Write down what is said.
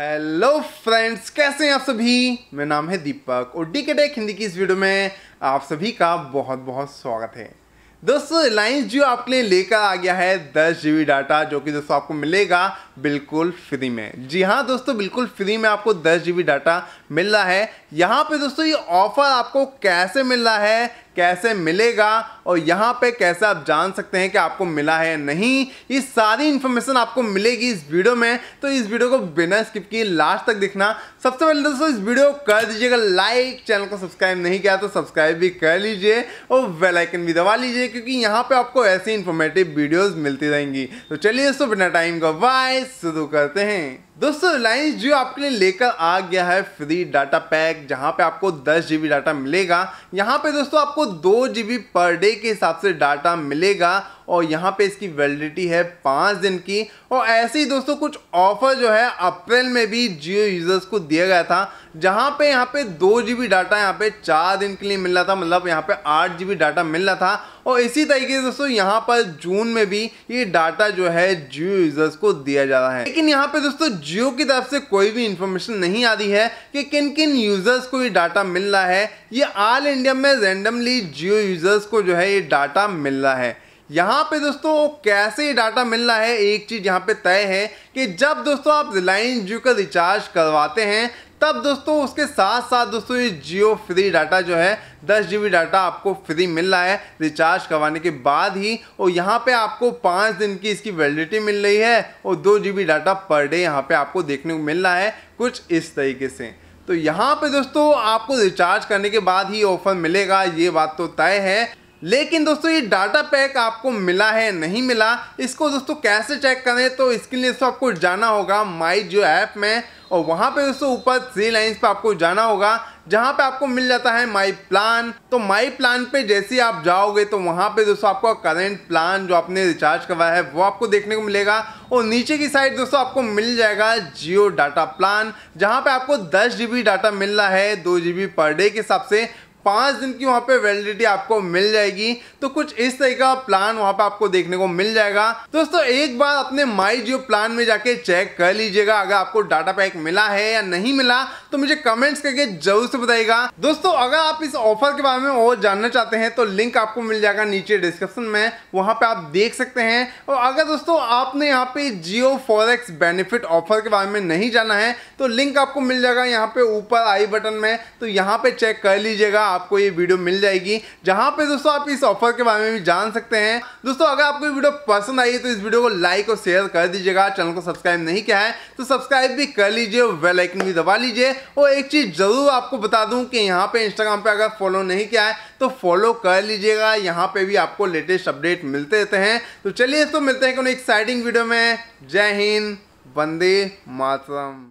hello friends कैसे हैं आप सभी मेरा नाम है दीपक और डी टेक हिंदी की इस वीडियो में आप सभी का बहुत बहुत स्वागत है दोस्तों रिलायंस जियो आपके लिए लेकर आ गया है दस जी डाटा जो कि दोस्तों आपको मिलेगा बिल्कुल फ्री में जी हाँ दोस्तों बिल्कुल फ्री में आपको दस जी डाटा मिल रहा है यहाँ पे दोस्तों ये ऑफ़र आपको कैसे मिल रहा है कैसे मिलेगा और यहाँ पे कैसे आप जान सकते हैं कि आपको मिला है नहीं ये सारी इन्फॉर्मेशन आपको मिलेगी इस वीडियो में तो इस वीडियो को बिना स्किप किए लास्ट तक देखना सबसे पहले दोस्तों इस वीडियो को कर दीजिएगा लाइक चैनल को सब्सक्राइब नहीं किया तो सब्सक्राइब भी कर लीजिए और वेलाइकन भी दबा लीजिए क्योंकि यहाँ पर आपको ऐसी इन्फॉर्मेटिव वीडियोज़ मिलती रहेंगी तो चलिए दोस्तों बिना टाइम का वाइस शुरू करते हैं दोस्तों रिलायंस जियो आपके लिए लेकर आ गया है फ्री डाटा पैक जहां पे आपको दस जीबी डाटा मिलेगा यहां पे दोस्तों आपको दो जी पर डे के हिसाब से डाटा मिलेगा और यहाँ पे इसकी वैलिडिटी है पाँच दिन की और ऐसे ही दोस्तों कुछ ऑफर जो है अप्रैल में भी जियो यूज़र्स को दिया गया था जहाँ पे यहाँ पे दो जी डाटा यहाँ पे चार दिन के लिए मिल रहा था मतलब यहाँ पे आठ जी डाटा मिल रहा था और इसी तरीके से दोस्तों यहाँ पर जून में भी ये डाटा जो है जियो यूज़र्स को दिया जा रहा है लेकिन यहाँ पे दोस्तों जियो की तरफ से कोई भी इन्फॉर्मेशन नहीं आ रही है कि किन किन यूज़र्स को ये डाटा मिल रहा है ये ऑल इंडिया में रेंडमली जियो यूज़र्स को जो है ये डाटा मिल रहा है यहाँ पे दोस्तों कैसे डाटा मिलना है एक चीज़ यहाँ पे तय है कि जब दोस्तों आप रिलायंस जियो का रिचार्ज करवाते हैं तब दोस्तों उसके साथ साथ दोस्तों ये जियो फ्री डाटा जो है दस जी डाटा आपको फ्री मिल रहा है रिचार्ज करवाने के बाद ही और यहाँ पे आपको पाँच दिन की इसकी वैलिडिटी मिल रही है और दो जी डाटा पर डे यहाँ पे आपको देखने को मिल रहा है कुछ इस तरीके से तो यहाँ पे दोस्तों आपको रिचार्ज करने के बाद ही ऑफर मिलेगा ये बात तो तय है लेकिन दोस्तों ये डाटा पैक आपको मिला है नहीं मिला इसको दोस्तों कैसे चेक करें तो इसके लिए दोस्तों आपको जाना होगा माई जो ऐप में और वहाँ पे दोस्तों ऊपर थ्री लाइन्स पे आपको जाना होगा जहाँ पे आपको मिल जाता है माई प्लान तो माई प्लान पे जैसे ही आप जाओगे तो वहाँ पे दोस्तों आपका करेंट प्लान जो आपने रिचार्ज करवाया है वो आपको देखने को मिलेगा और नीचे की साइड दोस्तों आपको मिल जाएगा जियो डाटा प्लान जहाँ पे आपको दस जी डाटा मिल रहा है दो जी पर डे के हिसाब से पाँच दिन की वहाँ पे वैलिडिटी आपको मिल जाएगी तो कुछ इस तरह का प्लान वहाँ पे आपको देखने को मिल जाएगा दोस्तों एक बार अपने माई जियो प्लान में जाके चेक कर लीजिएगा अगर आपको डाटा पैक मिला है या नहीं मिला तो मुझे कमेंट्स करके जरूर से बताएगा दोस्तों अगर आप इस ऑफर के बारे में और जानना चाहते हैं तो लिंक आपको मिल जाएगा नीचे डिस्क्रिप्शन में वहाँ पे आप देख सकते हैं और अगर दोस्तों आपने यहाँ पे जियो फॉरेक्स बेनिफिट ऑफर के बारे में नहीं जाना है तो लिंक आपको मिल जाएगा यहाँ पे ऊपर आई बटन में तो यहाँ पे चेक कर लीजिएगा आपको ये वीडियो मिल जाएगी जहाँ पे दोस्तों आप इस ऑफर के बारे में भी जान सकते हैं दोस्तों अगर आपको ये वीडियो पसंद आई है तो इस वीडियो को लाइक और शेयर कर दीजिएगा चैनल को सब्सक्राइब नहीं किया है तो सब्सक्राइब भी कर लीजिए और वेलाइकन भी दबा लीजिए और एक चीज़ ज़रूर आपको बता दूँ कि यहाँ पर इंस्टाग्राम पर अगर फॉलो नहीं किया है तो फॉलो कर लीजिएगा यहाँ पर भी आपको लेटेस्ट अपडेट मिलते रहते हैं तो चलिए तो मिलते हैं एक एक्साइटिंग वीडियो में जय हिंद वंदे मातरम